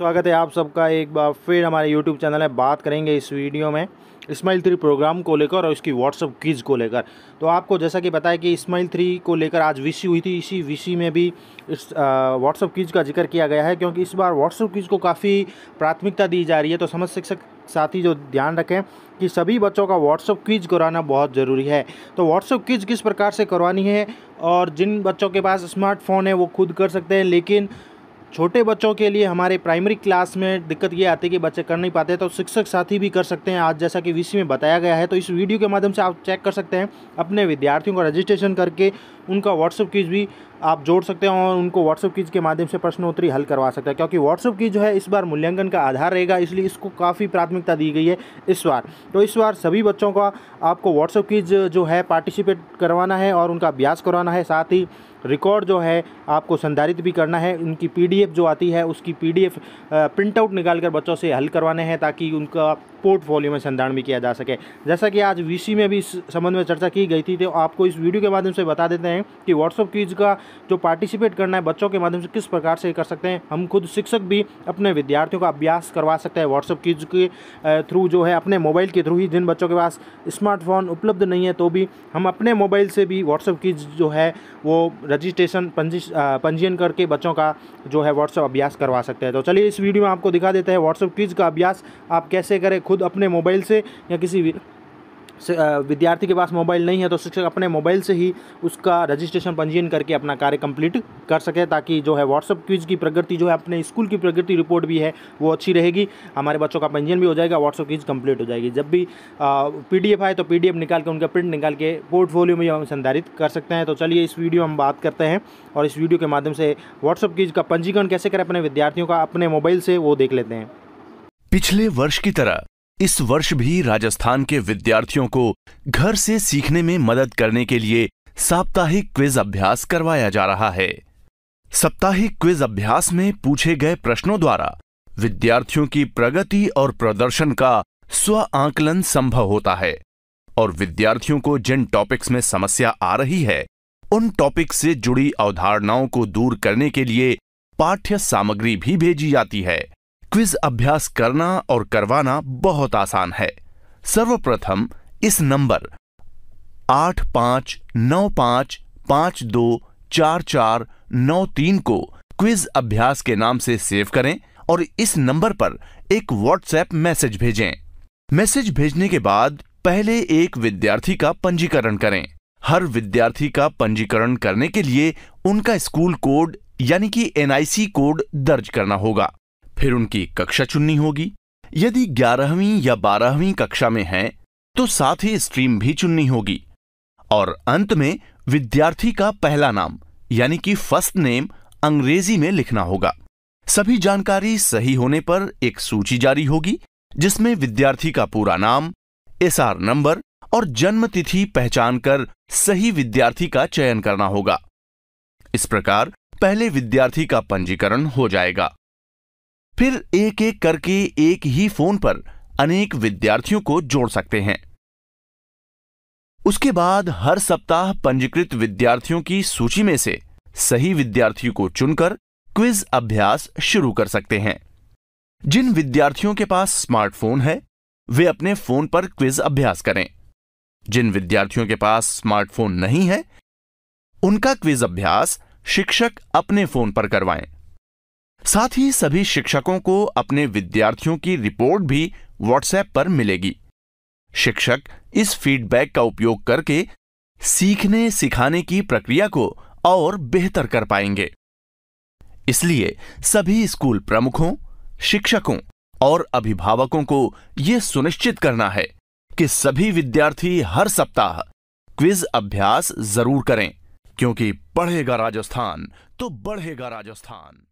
स्वागत है आप सबका एक बार फिर हमारे यूट्यूब चैनल में बात करेंगे इस वीडियो में स्माइल थ्री प्रोग्राम को लेकर और इसकी व्हाट्सअप क्विज़ को लेकर तो आपको जैसा कि बताया कि स्माइल थ्री को लेकर आज वीसी हुई थी इसी वीसी में भी इस व्हाट्सअप क्विज़ का जिक्र किया गया है क्योंकि इस बार व्हाट्सअप क्विज़ को काफ़ी प्राथमिकता दी जा रही है तो समझ शिक्षक साथी जो ध्यान रखें कि सभी बच्चों का व्हाट्सअप क्विज कराना बहुत ज़रूरी है तो व्हाट्सअप क्विज किस प्रकार से करवानी है और जिन बच्चों के पास स्मार्टफोन है वो खुद कर सकते हैं लेकिन छोटे बच्चों के लिए हमारे प्राइमरी क्लास में दिक्कत ये आती है कि बच्चे कर नहीं पाते तो शिक्षक साथी भी कर सकते हैं आज जैसा कि विषय में बताया गया है तो इस वीडियो के माध्यम से आप चेक कर सकते हैं अपने विद्यार्थियों का रजिस्ट्रेशन करके उनका व्हाट्सअप कीज भी आप जोड़ सकते हैं और उनको व्हाट्सअप कीज के माध्यम से प्रश्नोत्तरी हल करवा सकते हैं क्योंकि व्हाट्सअप की जो है इस बार मूल्यांकन का आधार रहेगा इसलिए इसको काफ़ी प्राथमिकता दी गई है इस बार तो इस बार सभी बच्चों का आपको व्हाट्सअप कीज जो है पार्टिसिपेट करवाना है और उनका अभ्यास करवाना है साथ ही रिकॉर्ड जो है आपको संधारित भी करना है उनकी पी जो आती है उसकी पी प्रिंट आउट निकाल कर बच्चों से हल करवाने हैं ताकि उनका पोर्टफोलियो में संधारण भी किया जा सके जैसा कि आज वीसी में भी इस संबंध में चर्चा की गई थी तो आपको इस वीडियो के माध्यम से बता देते हैं कि व्हाट्सअप क्विज का जो पार्टिसिपेट करना है बच्चों के माध्यम से किस प्रकार से कर सकते हैं हम खुद शिक्षक भी अपने विद्यार्थियों का अभ्यास करवा सकते हैं व्हाट्सअप क्विज के थ्रू जो है अपने मोबाइल के थ्रू ही जिन बच्चों के पास स्मार्टफोन उपलब्ध नहीं है तो भी हम अपने मोबाइल से भी व्हाट्सअप क्विज जो है वो रजिस्ट्रेशन पंजीयन करके बच्चों का जो है व्हाट्सअप अभ्यास करवा सकते हैं तो चलिए इस वीडियो में आपको दिखा देते हैं व्हाट्सअप क्विज का अभ्यास आप कैसे करें खुद अपने मोबाइल से या किसी विद्यार्थी के पास मोबाइल नहीं है तो शिक्षक अपने मोबाइल से ही उसका रजिस्ट्रेशन पंजीयन करके अपना कार्य कंप्लीट कर सके ताकि जो है व्हाट्सअप क्विज की प्रगति जो है अपने स्कूल की प्रगति रिपोर्ट भी है वो अच्छी रहेगी हमारे बच्चों का पंजीयन भी हो जाएगा व्हाट्सअप क्विज कंप्लीट हो जाएगी जब भी पी आए तो पी निकाल के उनका प्रिंट निकाल के पोर्टफोलियो में हम संधारित कर सकते हैं तो चलिए इस वीडियो हम बात करते हैं और इस वीडियो के माध्यम से व्हाट्सअप क्विज का पंजीकरण कैसे करें अपने विद्यार्थियों का अपने मोबाइल से वो देख लेते हैं पिछले वर्ष की तरह इस वर्ष भी राजस्थान के विद्यार्थियों को घर से सीखने में मदद करने के लिए साप्ताहिक क्विज अभ्यास करवाया जा रहा है साप्ताहिक क्विज अभ्यास में पूछे गए प्रश्नों द्वारा विद्यार्थियों की प्रगति और प्रदर्शन का स्व आकलन संभव होता है और विद्यार्थियों को जिन टॉपिक्स में समस्या आ रही है उन टॉपिक से जुड़ी अवधारणाओं को दूर करने के लिए पाठ्य सामग्री भी भेजी जाती है क्विज अभ्यास करना और करवाना बहुत आसान है सर्वप्रथम इस नंबर आठ पांच नौ पांच पांच दो चार चार नौ तीन को क्विज अभ्यास के नाम से सेव करें और इस नंबर पर एक व्हाट्सएप मैसेज भेजें मैसेज भेजने के बाद पहले एक विद्यार्थी का पंजीकरण करें हर विद्यार्थी का पंजीकरण करने के लिए उनका स्कूल कोड यानी कि एनआईसी कोड दर्ज करना होगा फिर उनकी कक्षा चुननी होगी यदि ग्यारहवीं या बारहवीं कक्षा में हैं तो साथ ही स्ट्रीम भी चुननी होगी और अंत में विद्यार्थी का पहला नाम यानी कि फर्स्ट नेम अंग्रेजी में लिखना होगा सभी जानकारी सही होने पर एक सूची जारी होगी जिसमें विद्यार्थी का पूरा नाम एसआर नंबर और जन्म तिथि पहचान कर सही विद्यार्थी का चयन करना होगा इस प्रकार पहले विद्यार्थी का पंजीकरण हो जाएगा फिर एक एक करके एक ही फोन पर अनेक विद्यार्थियों को जोड़ सकते हैं उसके बाद हर सप्ताह पंजीकृत विद्यार्थियों की सूची में से सही विद्यार्थियों को चुनकर क्विज अभ्यास शुरू कर सकते हैं जिन विद्यार्थियों के पास स्मार्टफोन है वे अपने फोन पर क्विज अभ्यास करें जिन विद्यार्थियों के पास स्मार्टफोन नहीं है उनका क्विज अभ्यास शिक्षक अपने फोन पर करवाएं साथ ही सभी शिक्षकों को अपने विद्यार्थियों की रिपोर्ट भी व्हाट्सएप पर मिलेगी शिक्षक इस फीडबैक का उपयोग करके सीखने सिखाने की प्रक्रिया को और बेहतर कर पाएंगे इसलिए सभी स्कूल प्रमुखों शिक्षकों और अभिभावकों को यह सुनिश्चित करना है कि सभी विद्यार्थी हर सप्ताह क्विज अभ्यास जरूर करें क्योंकि बढ़ेगा राजस्थान तो बढ़ेगा राजस्थान